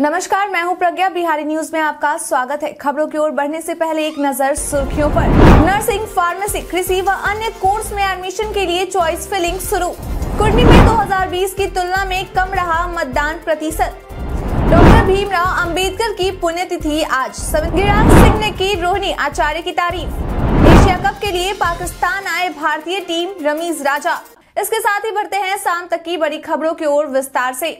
नमस्कार मैं हूं प्रज्ञा बिहारी न्यूज में आपका स्वागत है खबरों की ओर बढ़ने से पहले एक नजर सुर्खियों पर नर्सिंग फार्मेसी कृषि व अन्य कोर्स में एडमिशन के लिए चॉइस फिलिंग शुरू कुर्मी में 2020 की तुलना में कम रहा मतदान प्रतिशत डॉक्टर भीमराव अंबेडकर की पुण्यतिथि आज गिरिराज सिंह ने की रोहिणी आचार्य की तारीफ एशिया कप के लिए पाकिस्तान आए भारतीय टीम रमीज राजा इसके साथ ही बढ़ते हैं शाम तक की बड़ी खबरों की ओर विस्तार ऐसी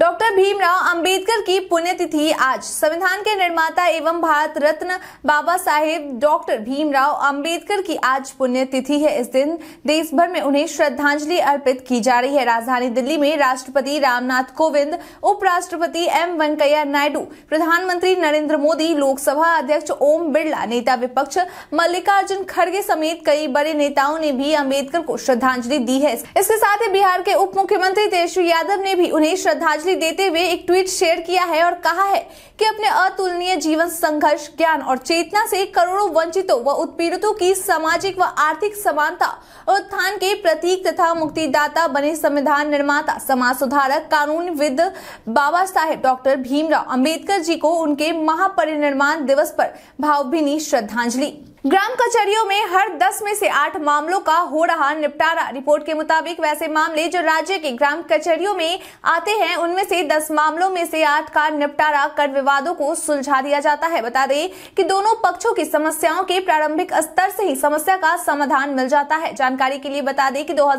डॉक्टर भीमराव अंबेडकर की पुण्यतिथि आज संविधान के निर्माता एवं भारत रत्न बाबा साहेब डॉक्टर भीमराव अंबेडकर की आज पुण्यतिथि है इस दिन देश भर में उन्हें श्रद्धांजलि अर्पित की जा रही है राजधानी दिल्ली में राष्ट्रपति रामनाथ कोविंद उपराष्ट्रपति एम वेंकैया नायडू प्रधानमंत्री नरेंद्र मोदी लोकसभा अध्यक्ष ओम बिरला नेता विपक्ष मल्लिकार्जुन खड़गे समेत कई बड़े नेताओं ने भी अम्बेडकर को श्रद्धांजलि दी है इसके साथ ही बिहार के उप मुख्यमंत्री तेजस्वी यादव ने भी उन्हें श्रद्धांजलि श्रद्धांजलि देते हुए एक ट्वीट शेयर किया है और कहा है कि अपने अतुलनीय जीवन संघर्ष ज्ञान और चेतना से करोड़ों वंचितों व उत्पीड़ितों की सामाजिक व आर्थिक समानता और उत्थान के प्रतीक तथा मुक्तिदाता बने संविधान निर्माता समाज सुधारक कानूनविद बाबा साहेब डॉक्टर भीमराव अम्बेडकर जी को उनके महापरिनिर्माण दिवस पर भावभीनी श्रद्धांजलि ग्राम कचहरियों में हर 10 में से 8 मामलों का हो रहा निपटारा रिपोर्ट के मुताबिक वैसे मामले जो राज्य के ग्राम कचहरियों में आते हैं उनमें से 10 मामलों में से 8 का निपटारा कर विवादों को सुलझा दिया जाता है बता दें कि दोनों पक्षों की समस्याओं के प्रारंभिक स्तर से ही समस्या का समाधान मिल जाता है जानकारी के लिए बता दें कि दो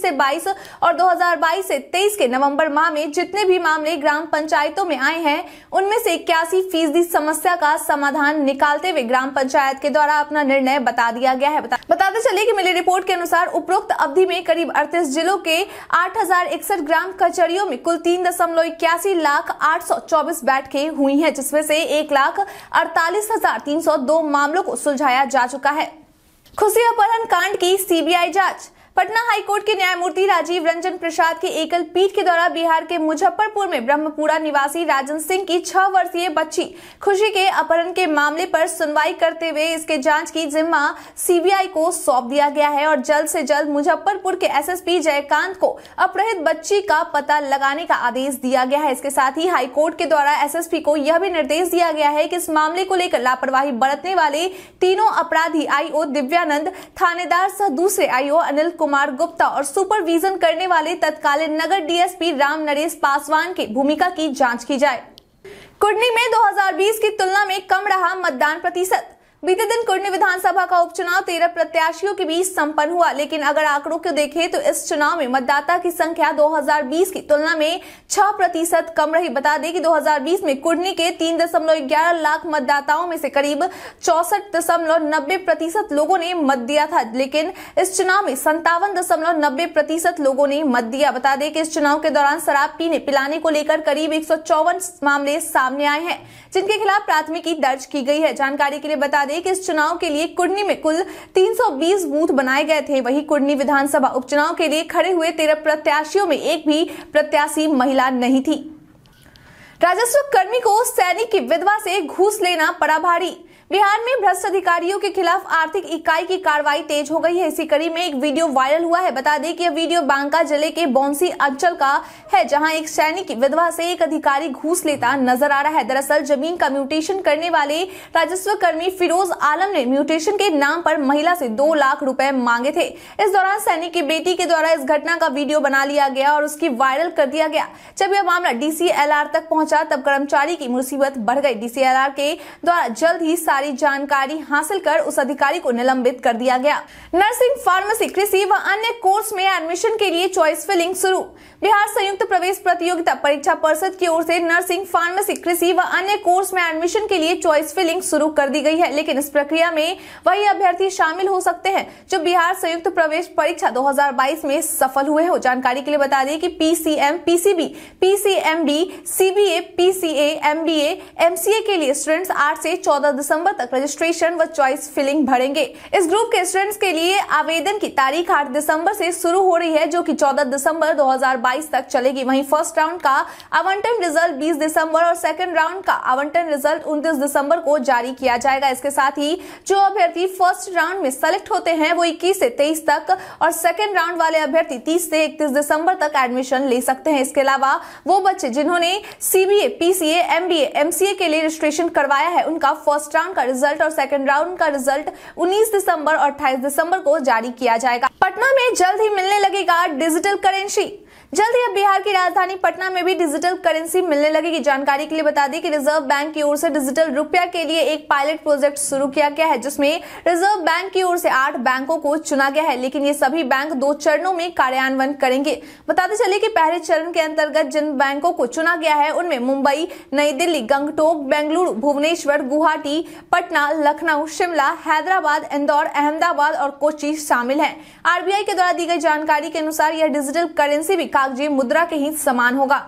से बाईस और दो से तेईस के नवम्बर माह में जितने भी मामले ग्राम पंचायतों में आए हैं उनमें से इक्यासी फीसदी समस्या का समाधान निकालते हुए ग्राम पंचायत के द्वारा अपना निर्णय बता दिया गया है बताते चले कि मिली रिपोर्ट के अनुसार उपरोक्त अवधि में करीब अड़तीस जिलों के आठ ग्राम कचहरियों में कुल तीन दशमलव इक्यासी लाख आठ सौ चौबीस बैठकें हुई हैं जिसमें से एक लाख अड़तालीस हजार तीन सौ दो मामलों को सुलझाया जा चुका है खुशी अपहरण कांड की सीबीआई जांच पटना हाईकोर्ट के न्यायमूर्ति राजीव रंजन प्रसाद की एकल पीठ के द्वारा बिहार के मुजफ्फरपुर में ब्रह्मपुरा निवासी राजन सिंह की छह वर्षीय बच्ची खुशी के अपहरण के मामले पर सुनवाई करते हुए इसके जांच की जिम्मा सीबीआई को सौंप दिया गया है और जल्द से जल्द मुजफ्फरपुर के एसएसपी जयकांत को अपहृत बच्ची का पता लगाने का आदेश दिया गया है इसके साथ ही हाईकोर्ट के द्वारा एस को यह भी निर्देश दिया गया है की इस मामले को लेकर लापरवाही बरतने वाले तीनों अपराधी आईओ दिव्यानंद थानेदार सह दूसरे आईओ अनिल कुमार कुमार गुप्ता और सुपरविजन करने वाले तत्कालीन नगर डीएसपी राम नरेश पासवान की भूमिका की जांच की जाए कुर्नी में 2020 की तुलना में कम रहा मतदान प्रतिशत बीते दिन कुर्नी विधानसभा का उपचुनाव तेरह प्रत्याशियों के बीच संपन्न हुआ लेकिन अगर आंकड़ों को देखें तो इस चुनाव में मतदाता की संख्या 2020 की तुलना में 6 प्रतिशत कम रही बता दें कि 2020 में कुर्नी के 3.11 लाख मतदाताओं में से करीब चौसठ दशमलव नब्बे प्रतिशत लोगों ने मत दिया था लेकिन इस चुनाव में संतावन दशमलव नब्बे प्रतिशत लोगों ने मत दिया बता दें कि इस चुनाव के दौरान शराब पीने पिलाने को लेकर करीब एक मामले सामने आए हैं जिनके खिलाफ प्राथमिकी दर्ज की गई है जानकारी के लिए बता दें कि इस चुनाव के लिए कुर्नी में कुल 320 बूथ बनाए गए थे वहीं कुर्नी विधानसभा उपचुनाव के लिए खड़े हुए तेरह प्रत्याशियों में एक भी प्रत्याशी महिला नहीं थी राजस्व कर्मी को सैनिक की विधवा से घूस लेना पड़ा भारी बिहार में भ्रष्ट अधिकारियों के खिलाफ आर्थिक इकाई की कार्रवाई तेज हो गई है इसी कड़ी में एक वीडियो वायरल हुआ है बता दें कि यह वीडियो बांका जिले के बौंसी अंचल का है जहां एक सैनिक की विधवा से एक अधिकारी घूस लेता नजर आ रहा है दरअसल जमीन का म्यूटेशन करने वाले राजस्व कर्मी फिरोज आलम ने म्यूटेशन के नाम पर महिला से दो लाख रूपए मांगे थे इस दौरान सैनिक की बेटी के द्वारा इस घटना का वीडियो बना लिया गया और उसकी वायरल कर दिया गया जब यह मामला डीसीएलआर तक पहुंचा तब कर्मचारी की मुसीबत बढ़ गई डीसीएलआर के द्वारा जल्द ही सारी सारी जानकारी हासिल कर उस अधिकारी को निलंबित कर दिया गया नर्सिंग फार्मेसी कृषि व अन्य कोर्स में एडमिशन के लिए चॉइस फिलिंग शुरू बिहार संयुक्त प्रवेश प्रतियोगिता परीक्षा परिषद की ओर से नर्सिंग फार्मेसी कृषि व अन्य कोर्स में एडमिशन के लिए चॉइस फिलिंग शुरू कर दी गई है लेकिन इस प्रक्रिया में वही अभ्यर्थी शामिल हो सकते हैं जो बिहार संयुक्त प्रवेश परीक्षा 2022 में सफल हुए हो जानकारी के लिए बता दें कि PCM PCB PCMD CBA PCA MBA MCA के लिए स्टूडेंट्स आठ से चौदह दिसंबर अक्टूबर तक रजिस्ट्रेशन व चॉइस फिलिंग भरेंगे इस ग्रुप के स्टूडेंट्स के लिए आवेदन की तारीख आठ दिसंबर से शुरू हो रही है जो कि 14 दिसंबर 2022 तक चलेगी वहीं फर्स्ट राउंड का आवंटन रिजल्ट 20 दिसंबर और सेकंड राउंड का आवंटन रिजल्ट उन्तीस दिसंबर को जारी किया जाएगा इसके साथ ही जो अभ्यर्थी फर्स्ट राउंड में सेलेक्ट होते हैं वो इक्कीस से तेईस तक और सेकेंड राउंड वाले अभ्यर्थी तीस से इकतीस दिसंबर तक एडमिशन ले सकते हैं इसके अलावा वो बच्चे जिन्होंने सीबीए पीसीए एमबीए एमसीए के लिए रजिस्ट्रेशन करवाया है उनका फर्स्ट राउंड का रिजल्ट और सेकेंड राउंड का रिजल्ट उन्नीस दिसंबर और अट्ठाईस दिसंबर को जारी किया जाएगा पटना में जल्द ही मिलने लगेगा डिजिटल करेंसी जल्द ही अब बिहार की राजधानी पटना में भी डिजिटल करेंसी मिलने लगेगी जानकारी के लिए बता दें कि रिजर्व बैंक की ओर से डिजिटल रुपया के लिए एक पायलट प्रोजेक्ट शुरू किया गया है जिसमें रिजर्व बैंक की ओर से आठ बैंकों को चुना गया है लेकिन ये सभी बैंक दो चरणों में कार्यान्वयन करेंगे बताते चले कि पहले चरण के अंतर्गत जिन बैंकों को चुना गया है उनमें मुंबई नई दिल्ली गंगटोक बेंगलुरु भुवनेश्वर गुवाहाटी पटना लखनऊ शिमला हैदराबाद इंदौर अहमदाबाद और कोची शामिल है आरबीआई के द्वारा दी गई जानकारी के अनुसार यह डिजिटल करेंसी भी कागजी मुद्रा के ही समान होगा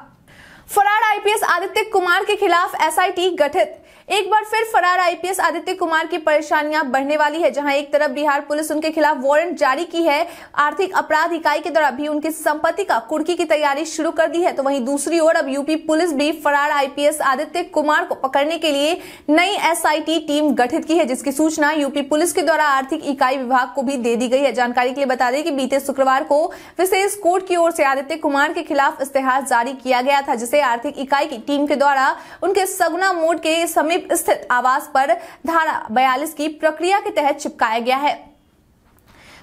फरार आईपीएस आदित्य कुमार के खिलाफ एसआईटी गठित एक बार फिर फरार आईपीएस आदित्य कुमार की परेशानियां बढ़ने वाली है जहां एक तरफ बिहार पुलिस उनके खिलाफ वारंट जारी की है आर्थिक अपराध इकाई के द्वारा भी उनकी संपत्ति का कुर्की की तैयारी शुरू कर दी है तो वहीं दूसरी ओर अब यूपी पुलिस भी फरार आईपीएस आदित्य कुमार को पकड़ने के लिए नई एस टीम गठित की है जिसकी सूचना यूपी पुलिस के द्वारा आर्थिक इकाई विभाग को भी दे दी गई है जानकारी के लिए बता दें कि बीते शुक्रवार को विशेष कोर्ट की ओर से आदित्य कुमार के खिलाफ इश्तेहार जारी किया गया था जिसे आर्थिक इकाई की टीम के द्वारा उनके सगुना मोड के समय समीप स्थित आवास पर धारा बयालीस की प्रक्रिया के तहत चिपकाया गया है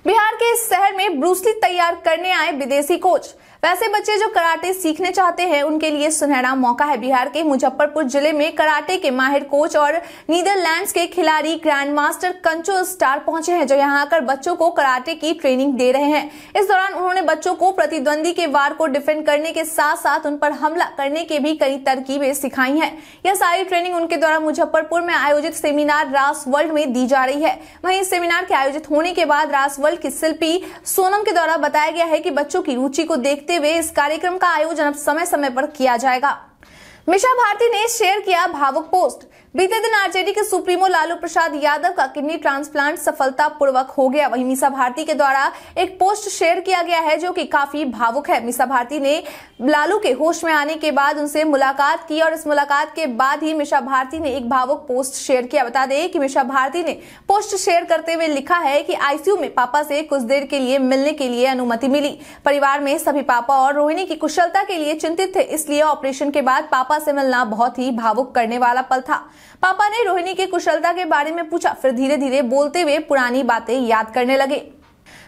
बिहार के इस शहर में ब्रूसली तैयार करने आए विदेशी कोच वैसे बच्चे जो कराटे सीखने चाहते हैं उनके लिए सुनहरा मौका है बिहार के मुजफ्फरपुर जिले में कराटे के माहिर कोच और नीदरलैंड्स के खिलाड़ी ग्रैंड मास्टर कंचो स्टार पहुंचे हैं जो यहां आकर बच्चों को कराटे की ट्रेनिंग दे रहे हैं इस दौरान उन्होंने बच्चों को प्रतिद्वंदी के वार को डिफेंड करने के साथ साथ उन पर हमला करने के भी कई तरकीबें सिखाई है यह सारी ट्रेनिंग उनके द्वारा मुजफ्फरपुर में आयोजित सेमिनार रास वर्ल्ड में दी जा रही है वही इस सेमिनार के आयोजित होने के बाद रास वर्ल्ड की शिल्पी सोनम के द्वारा बताया गया है की बच्चों की रुचि को देखते देखते हुए इस कार्यक्रम का आयोजन अब समय समय पर किया जाएगा मिशा भारती ने शेयर किया भावुक पोस्ट बीते दिन आरजेडी के सुप्रीमो लालू प्रसाद यादव का किडनी ट्रांसप्लांट सफलता पूर्वक हो गया वहीं मिशा भारती के द्वारा एक पोस्ट शेयर किया गया है जो कि काफी भावुक है मिशा भारती ने लालू के होश में आने के बाद उनसे मुलाकात की और इस मुलाकात के बाद ही मिशा भारती ने एक भावुक पोस्ट शेयर किया बता दें कि मिशा भारती ने पोस्ट शेयर करते हुए लिखा है कि आईसीयू में पापा से कुछ देर के लिए मिलने के लिए अनुमति मिली परिवार में सभी पापा और रोहिणी की कुशलता के लिए चिंतित थे इसलिए ऑपरेशन के बाद पापा पापा से मिलना बहुत ही भावुक करने वाला पल था पापा ने रोहिणी की कुशलता के बारे में पूछा फिर धीरे धीरे बोलते हुए पुरानी बातें याद करने लगे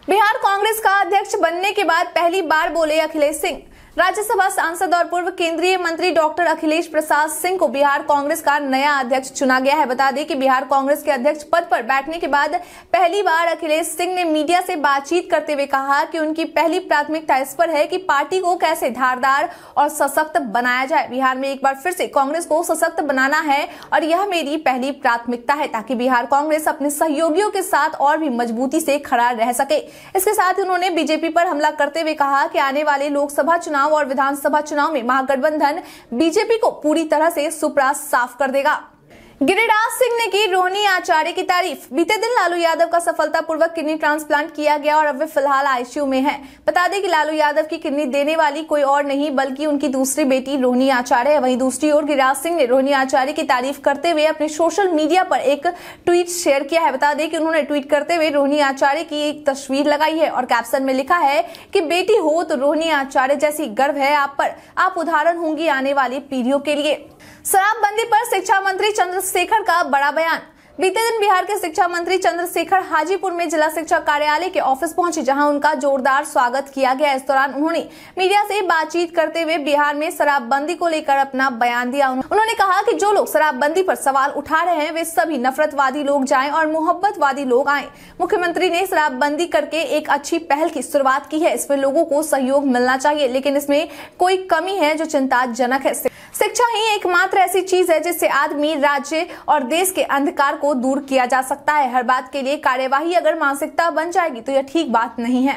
बिहार कांग्रेस का अध्यक्ष बनने के बाद पहली बार बोले अखिलेश सिंह राज्यसभा सांसद और पूर्व केंद्रीय मंत्री डॉक्टर अखिलेश प्रसाद सिंह को बिहार कांग्रेस का नया अध्यक्ष चुना गया है बता दें कि बिहार कांग्रेस के अध्यक्ष पद पर बैठने के बाद पहली बार अखिलेश सिंह ने मीडिया से बातचीत करते हुए कहा कि उनकी पहली प्राथमिकता इस पर है कि पार्टी को कैसे धारदार और सशक्त बनाया जाए बिहार में एक बार फिर से कांग्रेस को सशक्त बनाना है और यह मेरी पहली प्राथमिकता है ताकि बिहार कांग्रेस अपने सहयोगियों के साथ और भी मजबूती से खड़ा रह सके इसके साथ ही उन्होंने बीजेपी पर हमला करते हुए कहा कि आने वाले लोकसभा चुनाव चुनाव और विधानसभा चुनाव में महागठबंधन बीजेपी को पूरी तरह से सुपड़ा साफ कर देगा गिरिराज सिंह ने की रोहिणी आचार्य की तारीफ बीते दिन लालू यादव का सफलतापूर्वक किडनी ट्रांसप्लांट किया गया और अब वे फिलहाल आईसीयू में हैं। बता दें कि लालू यादव की किडनी देने वाली कोई और नहीं बल्कि उनकी दूसरी बेटी रोनी आचार्य है वहीं दूसरी ओर गिरिराज सिंह ने रोहिणी आचार्य की तारीफ करते हुए अपने सोशल मीडिया पर एक ट्वीट शेयर किया है बता दें कि उन्होंने ट्वीट करते हुए रोहिणी आचार्य की एक तस्वीर लगाई है और कैप्शन में लिखा है की बेटी हो तो रोहिणी आचार्य जैसी गर्व है आप पर आप उदाहरण होंगी आने वाली पीढ़ियों के लिए शराबबंदी पर शिक्षा मंत्री चंद्र शेखर का बड़ा बयान बीते दिन बिहार के शिक्षा मंत्री चंद्रशेखर हाजीपुर में जिला शिक्षा कार्यालय के ऑफिस पहुंचे जहां उनका जोरदार स्वागत किया गया इस दौरान उन्होंने मीडिया से बातचीत करते हुए बिहार में शराबबंदी को लेकर अपना बयान दिया उन्होंने कहा कि जो लोग शराबबंदी पर सवाल उठा रहे हैं वे सभी नफरतवादी लोग जाए और मोहब्बत लोग आए मुख्यमंत्री ने शराबबंदी करके एक अच्छी पहल की शुरुआत की है इसमें लोगों को सहयोग मिलना चाहिए लेकिन इसमें कोई कमी है जो चिंताजनक है शिक्षा ही एकमात्र ऐसी चीज है जिससे आदमी राज्य और देश के अंधकार को दूर किया जा सकता है हर बात के लिए कार्यवाही अगर मानसिकता बन जाएगी तो यह ठीक बात नहीं है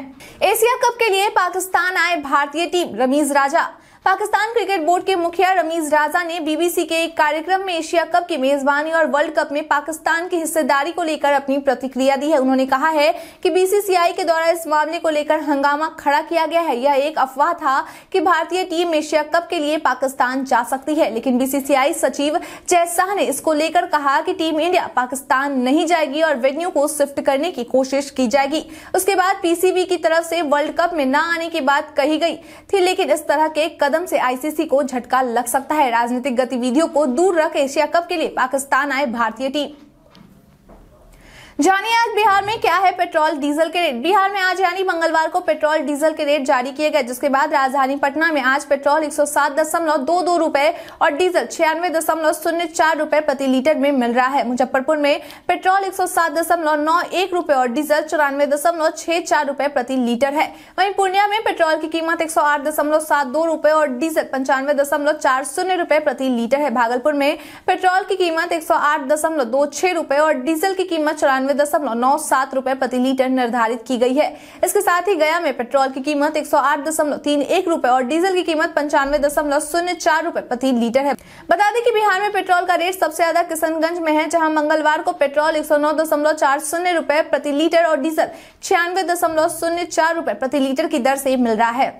एशिया कप के लिए पाकिस्तान आए भारतीय team Rameez Raja Pakistan cricket board के मुखिया रमीज राजा ने बीबीसी के एक कार्यक्रम में एशिया कप की मेजबानी और वर्ल्ड कप में पाकिस्तान की हिस्सेदारी को लेकर अपनी प्रतिक्रिया दी है उन्होंने कहा है कि बीसीसीआई के द्वारा इस मामले को लेकर हंगामा खड़ा किया गया है यह एक अफवाह था कि भारतीय टीम एशिया कप के लिए पाकिस्तान जा सकती है लेकिन बीसीसीआई सचिव जय शाह ने इसको लेकर कहा कि टीम इंडिया पाकिस्तान नहीं जाएगी और वेन्यू को शिफ्ट करने की कोशिश की जाएगी उसके बाद पीसीबी की तरफ से वर्ल्ड कप में न आने की बात कही गई थी लेकिन इस तरह के कदम कदम से आईसीसी को झटका लग सकता है राजनीतिक गतिविधियों को दूर रख एशिया कप के लिए पाकिस्तान आए भारतीय टीम जानिए आज बिहार में क्या है पेट्रोल डीजल के रेट बिहार में आज यानी मंगलवार को पेट्रोल डीजल के रेट जारी किए गए जिसके बाद राजधानी पटना में आज पेट्रोल एक सौ सात दशमलव दो दो और डीजल छियानवे दशमलव शून्य चार रुपए प्रति लीटर में मिल रहा है मुजफ्फरपुर में पेट्रोल एक सौ सात दशमलव नौ एक और डीजल चौरानवे दशमलव छह चार रुपए प्रति लीटर है वहीं पूर्णिया में पेट्रोल की कीमत एक सौ आठ दशमलव सात दो और डीजल पंचानवे दशमलव चार शून्य रुपए प्रति लीटर है भागलपुर में पेट्रोल की कीमत एक सौ आठ दशमलव दो छह और डीजल की कीमत चौरानवे छियानवे दशमलव नौ सात रूपए प्रति लीटर निर्धारित की गई है इसके साथ ही गया में पेट्रोल की कीमत एक सौ आठ दशमलव तीन एक रूपए और डीजल की कीमत पंचानवे दशमलव शून्य चार रूपए प्रति लीटर है बता दें कि बिहार में पेट्रोल का रेट सबसे ज्यादा किशनगंज में है जहां मंगलवार को पेट्रोल एक सौ नौ दशमलव चार शून्य रूपए प्रति लीटर और डीजल छियानवे दशमलव शून्य चार रूपए प्रति लीटर की दर से मिल रहा है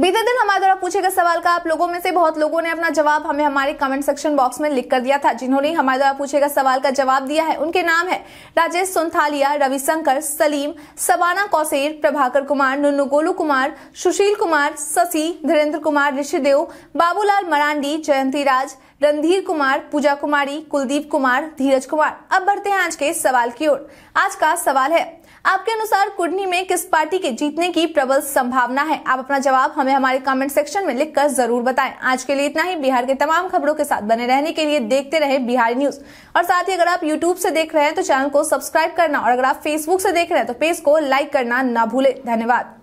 बीते दिन हमारे द्वारा पूछे गए सवाल का आप लोगों में से बहुत लोगों ने अपना जवाब हमें हमारे कमेंट सेक्शन बॉक्स में लिख कर दिया था जिन्होंने हमारे द्वारा पूछे गए सवाल का जवाब दिया है उनके नाम है राजेश सुंथालिया रविशंकर सलीम सबाना कौशेर प्रभाकर कुमार नुन्नू गोलू कुमार सुशील कुमार शशि धीरेन्द्र कुमार ऋषिदेव बाबूलाल मरांडी जयंती राज रणधीर कुमार पूजा कुमारी कुलदीप कुमार धीरज कुमार अब बढ़ते हैं आज के सवाल की ओर आज का सवाल है आपके अनुसार कुडनी में किस पार्टी के जीतने की प्रबल संभावना है आप अपना जवाब हमें हमारे कमेंट सेक्शन में लिखकर जरूर बताएं आज के लिए इतना ही बिहार के तमाम खबरों के साथ बने रहने के लिए देखते रहे बिहार न्यूज और साथ ही अगर आप यूट्यूब से देख रहे हैं तो चैनल को सब्सक्राइब करना और अगर आप फेसबुक से देख रहे हैं तो पेज को लाइक करना न भूले धन्यवाद